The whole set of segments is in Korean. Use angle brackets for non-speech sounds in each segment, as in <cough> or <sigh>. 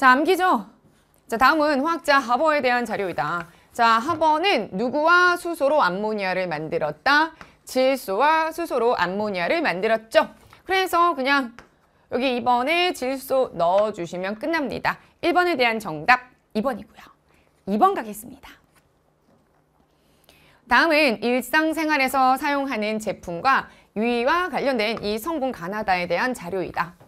자, 암기죠? 자, 다음은 화학자 하버에 대한 자료이다. 자, 하버는 누구와 수소로 암모니아를 만들었다? 질소와 수소로 암모니아를 만들었죠. 그래서 그냥 여기 2번에 질소 넣어주시면 끝납니다. 1번에 대한 정답 2번이고요. 2번 가겠습니다. 다음은 일상생활에서 사용하는 제품과 유의와 관련된 이 성분 가나다에 대한 자료이다.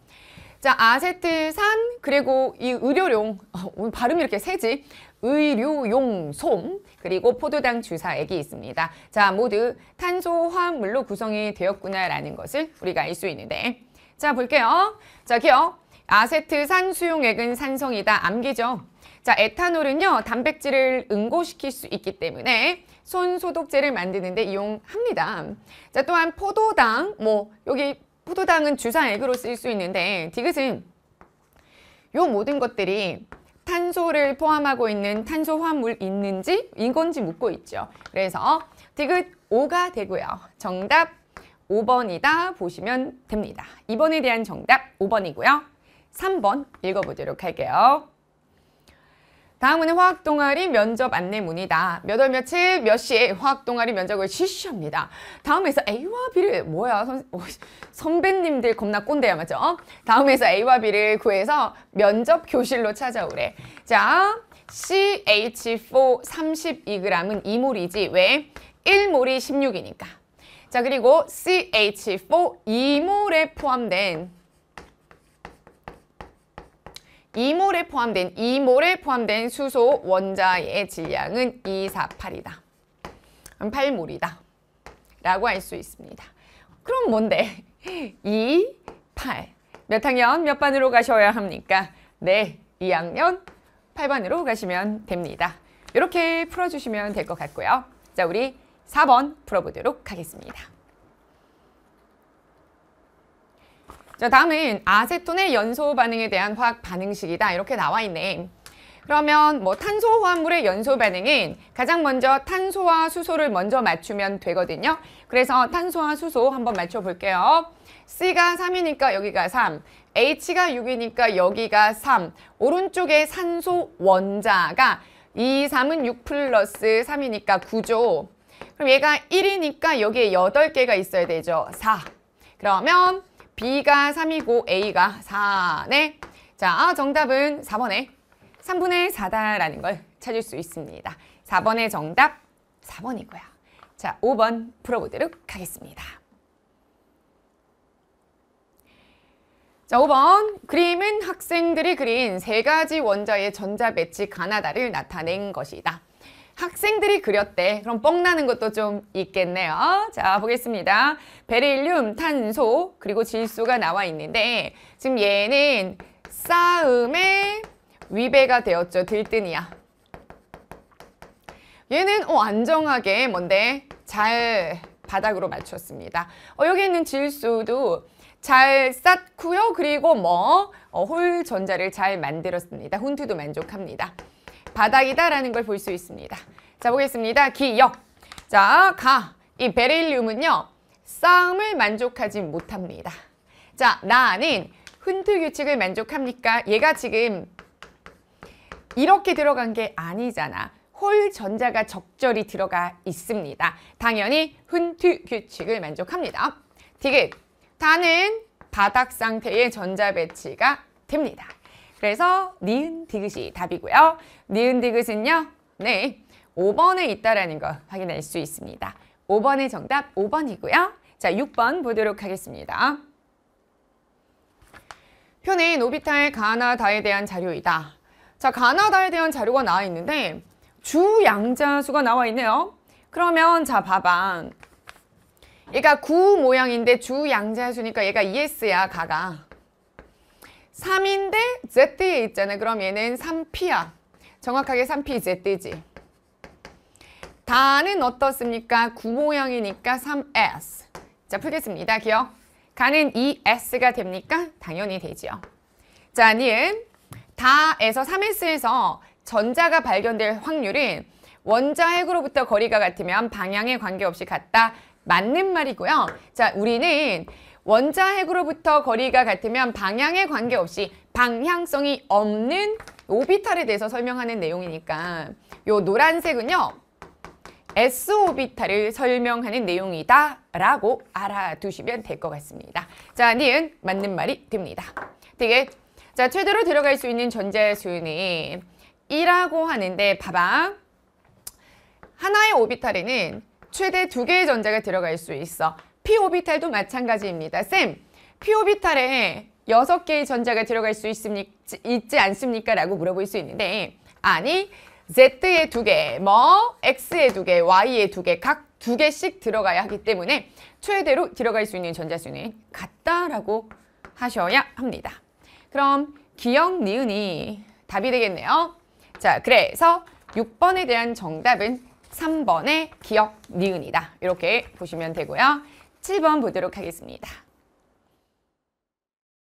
자, 아세트산 그리고 이 의료용 어, 오늘 발음이 이렇게 세지. 의료용솜 그리고 포도당 주사액이 있습니다. 자, 모두 탄소 화합물로 구성이 되었구나라는 것을 우리가 알 수 있는데 자, 볼게요. 자, 기억. 아세트산 수용액은 산성이다. 암기죠. 자, 에탄올은요. 단백질을 응고시킬 수 있기 때문에 손 소독제를 만드는 데 이용합니다. 자, 또한 포도당 뭐 여기 포도당은 주사액으로 쓸 수 있는데 디귿은 요 모든 것들이 탄소를 포함하고 있는 탄소 화물 있는지 인건지 묻고 있죠. 그래서 디귿 5가 되고요. 정답 5번이다 보시면 됩니다. 2번에 대한 정답 5번이고요. 3번 읽어보도록 할게요. 다음은 화학 동아리 면접 안내문이다. 몇월 며칠 몇 시에 화학 동아리 면접을 실시합니다. 다음에서 A와 B를 뭐야 선, 어, 선배님들 겁나 꼰대야 맞죠? 다음에서 A와 B를 구해서 면접 교실로 찾아오래. 자 CH4 32g은 2몰이지 왜? 1몰이 16이니까. 자 그리고 CH4 2몰에 포함된 이몰에 포함된 이몰에 포함된 수소 원자의 질량은 2, 4, 8이다. 8몰이다. 라고 할 수 있습니다. 그럼 뭔데? 2, <laughs> 8. 몇 학년 몇 반으로 가셔야 합니까? 네, 2학년 8반으로 가시면 됩니다. 이렇게 풀어주시면 될 것 같고요. 자, 우리 4번 풀어보도록 하겠습니다. 자, 다음은 아세톤의 연소 반응에 대한 화학 반응식이다. 이렇게 나와 있네. 그러면 뭐 탄소 화합물의 연소 반응은 가장 먼저 탄소와 수소를 먼저 맞추면 되거든요. 그래서 탄소와 수소 한번 맞춰볼게요. C가 3이니까 여기가 3, H가 6이니까 여기가 3. 오른쪽에 산소 원자가 2, 3은 6 플러스 3이니까 9죠. 그럼 얘가 1이니까 여기에 8개가 있어야 되죠. 4. 그러면 B가 3이고 A가 4네. 자, 정답은 4번에 3분의 4다라는 걸 찾을 수 있습니다. 4번의 정답 4번이고요. 자, 5번 풀어보도록 하겠습니다. 자, 5번. 그림은 학생들이 그린 세 가지 원자의 전자 배치 가나다를 나타낸 것이다. 학생들이 그렸대. 그럼 뻥나는 것도 좀 있겠네요. 자, 보겠습니다. 베릴륨, 탄소, 그리고 질소가 나와 있는데 지금 얘는 싸움의 위배가 되었죠. 들뜬이야. 얘는 어, 안정하게 뭔데? 잘 바닥으로 맞췄습니다. 어, 여기 있는 질소도 잘 쌓고요. 그리고 뭐, 어, 홀 전자를 잘 만들었습니다. 훈트도 만족합니다. 바닥이다라는 걸 볼 수 있습니다. 자, 보겠습니다. 기역. 자, 가. 이 베릴륨은요. 싸움을 만족하지 못합니다. 자, 나는 흔투 규칙을 만족합니까? 얘가 지금 이렇게 들어간 게 아니잖아. 홀 전자가 적절히 들어가 있습니다. 당연히 흔투 규칙을 만족합니다. 디귿, 다는 바닥 상태의 전자 배치가 됩니다. 그래서 니은 디귿이 답이고요. 니은 디귿은요. 네. 5번에 있다라는 거 확인할 수 있습니다. 5번의 정답 5번이고요. 자, 6번 보도록 하겠습니다. 표는 오비탈 가나다에 대한 자료이다. 자, 가나다에 대한 자료가 나와 있는데 주양자수가 나와 있네요. 그러면 자, 봐봐. 얘가 구 모양인데 주양자수니까 얘가 ES야, 가가. 3인데 ZD에 있잖아. 그럼 얘는 3P야. 정확하게 3PZD지. 다는 어떻습니까? 구모형이니까 3S. 자, 풀겠습니다. 기억. 가는 ES가 됩니까? 당연히 되지요. 자, 니은. 다에서 3S에서 전자가 발견될 확률은 원자 핵으로부터 거리가 같으면 방향에 관계없이 같다. 맞는 말이고요. 자, 우리는 원자핵으로부터 거리가 같으면 방향에 관계없이 방향성이 없는 오비탈에 대해서 설명하는 내용이니까 요 노란색은요. S오비탈을 설명하는 내용이다 라고 알아두시면 될 것 같습니다. 자, 니은 맞는 말이 됩니다. 되게 자 최대로 들어갈 수 있는 전자 수는 2라고 하는데 봐봐. 하나의 오비탈에는 최대 두 개의 전자가 들어갈 수 있어. P오비탈도 마찬가지입니다. 쌤, P오비탈에 6개의 전자가 들어갈 수 있습니, 있지 않습니까? 라고 물어볼 수 있는데 아니, Z에 두개 뭐, X에 두개 Y에 두개 각 두 개씩 들어가야 하기 때문에 최대로 들어갈 수 있는 전자수는 같다라고 하셔야 합니다. 그럼 기억, 니은이 답이 되겠네요. 자, 그래서 6번에 대한 정답은 3번의 기억, 니은이다. 이렇게 보시면 되고요. 7번 보도록 하겠습니다.